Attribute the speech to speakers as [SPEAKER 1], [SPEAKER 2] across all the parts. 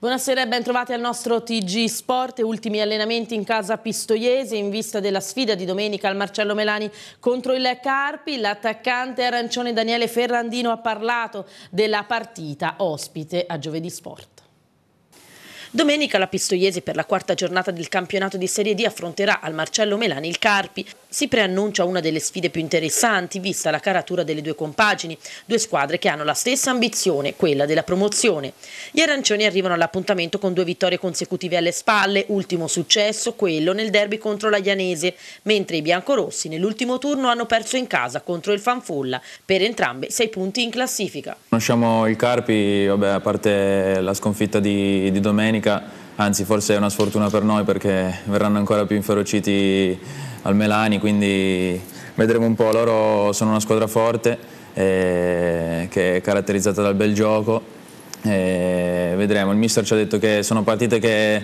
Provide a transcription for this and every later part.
[SPEAKER 1] Buonasera e bentrovati al nostro TG Sport. Ultimi allenamenti in casa Pistoiese in vista della sfida di domenica al Marcello Melani contro il Carpi. L'attaccante arancione Daniele Ferrandino ha parlato della partita ospite a Giovedì Sport. Domenica la Pistoiese per la quarta giornata del campionato di Serie D affronterà al Marcello Melani il Carpi. Si preannuncia una delle sfide più interessanti, vista la caratura delle due compagini, due squadre che hanno la stessa ambizione, quella della promozione. Gli arancioni arrivano all'appuntamento con due vittorie consecutive alle spalle, ultimo successo, quello nel derby contro la Ianese, mentre i biancorossi nell'ultimo turno hanno perso in casa contro il Fanfulla, per entrambe sei punti in classifica.
[SPEAKER 2] Conosciamo il Carpi, vabbè, a parte la sconfitta di, di domenica, domenica, anzi forse è una sfortuna per noi perché verranno ancora più inferociti al Melani, quindi vedremo un po', loro sono una squadra forte eh, che è caratterizzata dal bel gioco. Eh, vedremo, il mister ci ha detto che sono partite che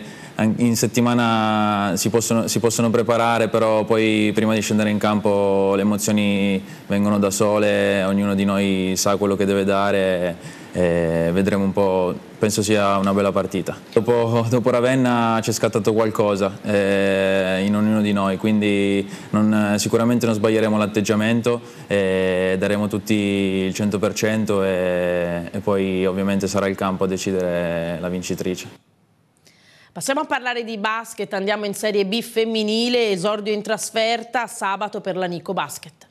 [SPEAKER 2] in settimana si possono, si possono, preparare, però poi prima di scendere in campo le emozioni vengono da sole, ognuno di noi sa quello che deve dare eh, vedremo un po', penso sia una bella partita. Dopo, dopo Ravenna c'è scattato qualcosa eh, in ognuno di noi, quindi non, sicuramente non sbaglieremo l'atteggiamento, eh, daremo tutti il 100% e, e poi ovviamente sarà il campo a decidere la vincitrice.
[SPEAKER 1] Passiamo a parlare di basket, andiamo in Serie B femminile, esordio in trasferta sabato per la Nico Basket.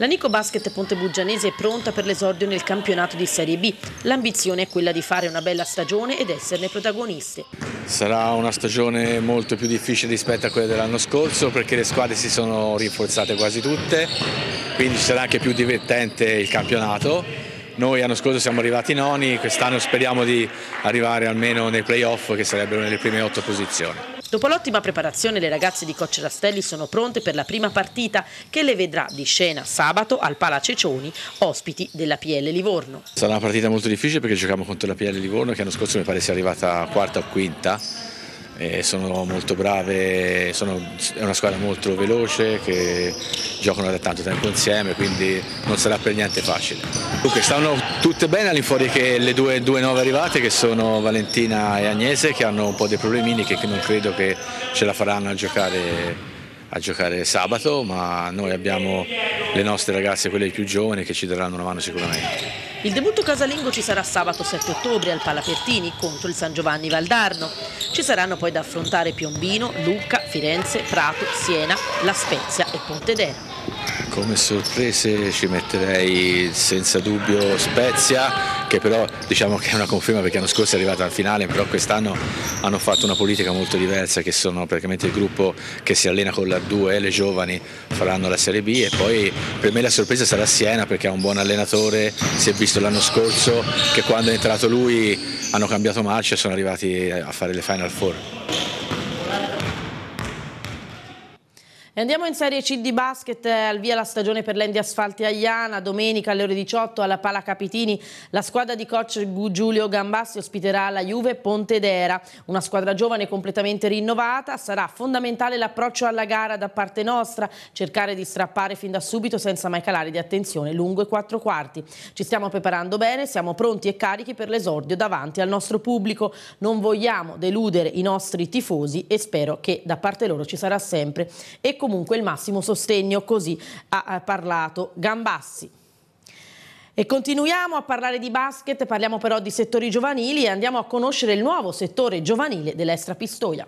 [SPEAKER 1] La Nico Basket Ponte Buggianese è pronta per l'esordio nel campionato di Serie B. L'ambizione è quella di fare una bella stagione ed esserne protagoniste.
[SPEAKER 3] Sarà una stagione molto più difficile rispetto a quella dell'anno scorso perché le squadre si sono rinforzate quasi tutte, quindi sarà anche più divertente il campionato. Noi l'anno scorso siamo arrivati noni, quest'anno speriamo di arrivare almeno nei playoff che sarebbero nelle prime otto posizioni.
[SPEAKER 1] Dopo l'ottima preparazione le ragazze di Coach Rastelli sono pronte per la prima partita che le vedrà di scena sabato al Pala Cecioni, ospiti della PL Livorno.
[SPEAKER 3] Sarà una partita molto difficile perché giochiamo contro la PL Livorno che l'anno scorso mi pare sia arrivata quarta o quinta eh, sono molto brave, sono, è una squadra molto veloce che giocano da tanto tempo insieme, quindi non sarà per niente facile. Dunque stanno tutte bene all'infuori che le due, due nuove arrivate che sono Valentina e Agnese che hanno un po' dei problemini che, non credo che ce la faranno a giocare a giocare sabato, ma noi abbiamo le nostre ragazze, quelle più giovani, che ci daranno una mano sicuramente.
[SPEAKER 1] Il debutto casalingo ci sarà sabato 7 ottobre al Palapertini contro il San Giovanni Valdarno. Ci saranno poi da affrontare Piombino, Lucca, Firenze, Prato, Siena, La Spezia e Pontedera.
[SPEAKER 3] Come sorprese ci metterei senza dubbio Spezia, che però diciamo che è una conferma perché l'anno scorso è arrivata al finale, però quest'anno hanno fatto una politica molto diversa, che sono praticamente il gruppo che si allena con la 2 le giovani faranno la Serie B e poi per me la sorpresa sarà Siena perché ha un buon allenatore, si è visto l'anno scorso che quando è entrato lui hanno cambiato marcia e sono arrivati a fare le Final Four.
[SPEAKER 1] andiamo in Serie C di basket, al via la stagione per l'Endi Asfalti Aiana, domenica alle ore 18 alla Pala Capitini, la squadra di coach Giulio Gambassi ospiterà la Juve Pontedera, una squadra giovane completamente rinnovata, sarà fondamentale l'approccio alla gara da parte nostra, cercare di strappare fin da subito senza mai calare di attenzione lungo i quattro quarti. Ci stiamo preparando bene, siamo pronti e carichi per l'esordio davanti al nostro pubblico, non vogliamo deludere i nostri tifosi e spero che da parte loro ci sarà sempre. E comunque comunque il massimo sostegno, così ha parlato Gambassi. E continuiamo a parlare di basket, parliamo però di settori giovanili e andiamo a conoscere il nuovo settore giovanile dell'Estra Pistoia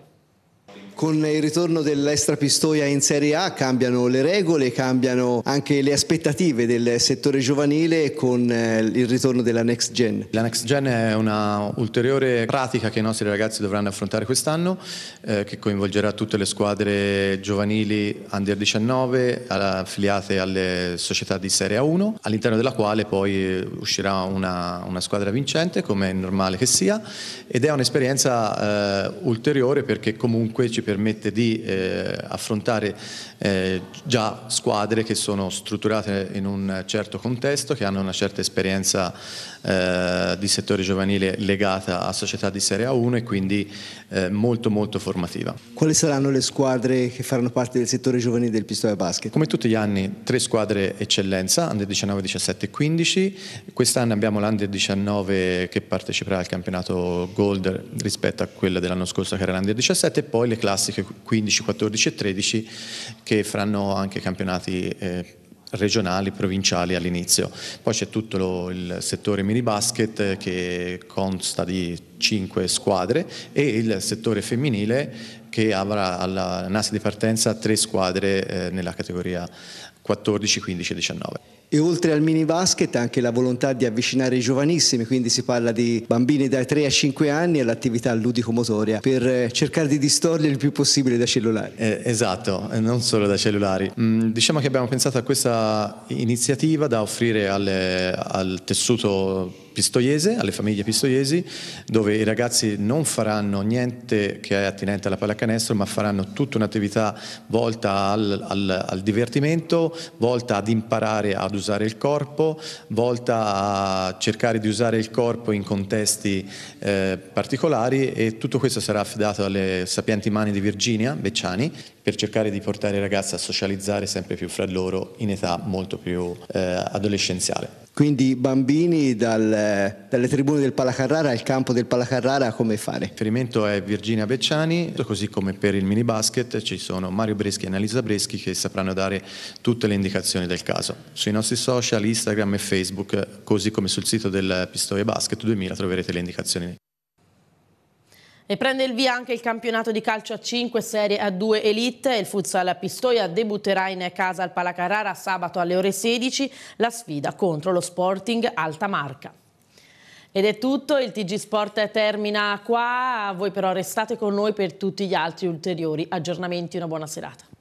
[SPEAKER 4] con il ritorno dell'Estra Pistoia in Serie A cambiano le regole, cambiano anche le aspettative del settore giovanile con eh, il ritorno della Next Gen. La Next Gen è una ulteriore pratica che i nostri ragazzi dovranno affrontare quest'anno eh, che coinvolgerà tutte le squadre giovanili under 19 affiliate alle società di Serie A1 all'interno della quale poi eh, uscirà una, una squadra vincente come è normale che sia ed è un'esperienza eh, ulteriore perché comunque ci permette permette di eh, affrontare eh, già squadre che sono strutturate in un certo contesto, che hanno una certa esperienza eh, di settore giovanile legata a società di Serie A1 e quindi eh, molto molto formativa. Quali saranno le squadre che faranno parte del settore giovanile del Pistoia Basket? Come tutti gli anni tre squadre eccellenza, Under 19, 17 e 15, quest'anno abbiamo l'Under 19 che parteciperà al campionato Gold rispetto a quella dell'anno scorso che era l'Under 17 e poi le classi classiche 15, 14 e 13 che faranno anche campionati eh, regionali, provinciali all'inizio. Poi c'è tutto lo, il settore mini basket eh, che consta di 5 squadre e il settore femminile che avrà alla nasa di partenza 3 squadre eh, nella categoria 14, 15, 19. E oltre al mini basket anche la volontà di avvicinare i giovanissimi, quindi si parla di bambini dai 3 a 5 anni all'attività ludico-motoria per eh, cercare di distogliere il più possibile da cellulari. Eh, esatto, eh, non solo da cellulari. Mm, diciamo che abbiamo pensato a questa iniziativa da offrire alle, al tessuto pistoiese, alle famiglie pistoiesi, dove i ragazzi non faranno niente che è attinente alla pallacanestro, ma faranno tutta un'attività volta al, al, al divertimento, volta ad imparare ad usare il corpo, volta a cercare di usare il corpo in contesti eh, particolari e tutto questo sarà affidato alle sapienti mani di Virginia Becciani per cercare di portare i ragazzi a socializzare sempre più fra loro in età molto più eh, adolescenziale. Quindi bambini dal, dalle tribune del Palacarrara al campo del Palacarrara come fare? Il riferimento è Virginia Becciani, così come per il mini basket ci sono Mario Breschi e Annalisa Breschi che sapranno dare tutte le indicazioni del caso. Sui nostri social, Instagram e Facebook, così come sul sito del Pistoia Basket 2000 troverete le indicazioni.
[SPEAKER 1] E prende il via anche il campionato di calcio a 5 Serie A2 Elite. Il futsal a Pistoia debutterà in casa al Palacarrara sabato alle ore 16 la sfida contro lo Sporting Alta Marca. Ed è tutto, il TG Sport termina qua, voi però restate con noi per tutti gli altri ulteriori aggiornamenti, una buona serata.